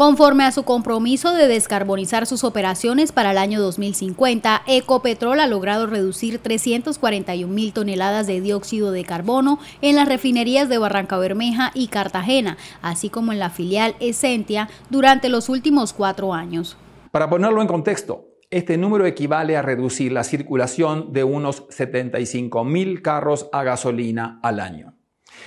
Conforme a su compromiso de descarbonizar sus operaciones para el año 2050, Ecopetrol ha logrado reducir 341 mil toneladas de dióxido de carbono en las refinerías de Barranca Bermeja y Cartagena, así como en la filial Esentia, durante los últimos cuatro años. Para ponerlo en contexto, este número equivale a reducir la circulación de unos 75 mil carros a gasolina al año.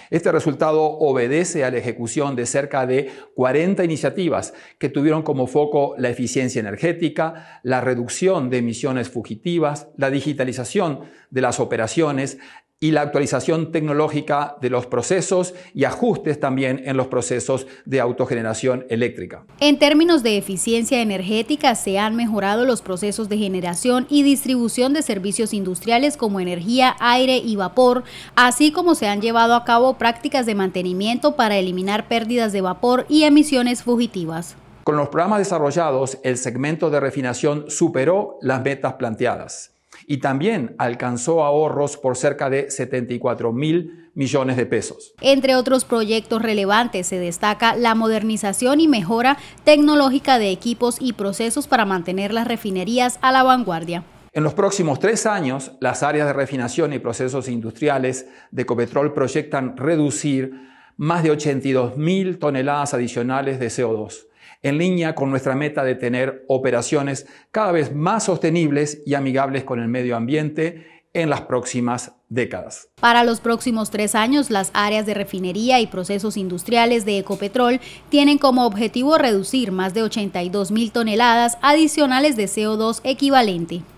Este resultado obedece a la ejecución de cerca de 40 iniciativas que tuvieron como foco la eficiencia energética, la reducción de emisiones fugitivas, la digitalización de las operaciones, y la actualización tecnológica de los procesos y ajustes también en los procesos de autogeneración eléctrica. En términos de eficiencia energética, se han mejorado los procesos de generación y distribución de servicios industriales como energía, aire y vapor, así como se han llevado a cabo prácticas de mantenimiento para eliminar pérdidas de vapor y emisiones fugitivas. Con los programas desarrollados, el segmento de refinación superó las metas planteadas y también alcanzó ahorros por cerca de 74 mil millones de pesos. Entre otros proyectos relevantes se destaca la modernización y mejora tecnológica de equipos y procesos para mantener las refinerías a la vanguardia. En los próximos tres años, las áreas de refinación y procesos industriales de Ecopetrol proyectan reducir más de 82 mil toneladas adicionales de CO2 en línea con nuestra meta de tener operaciones cada vez más sostenibles y amigables con el medio ambiente en las próximas décadas. Para los próximos tres años, las áreas de refinería y procesos industriales de Ecopetrol tienen como objetivo reducir más de 82.000 mil toneladas adicionales de CO2 equivalente.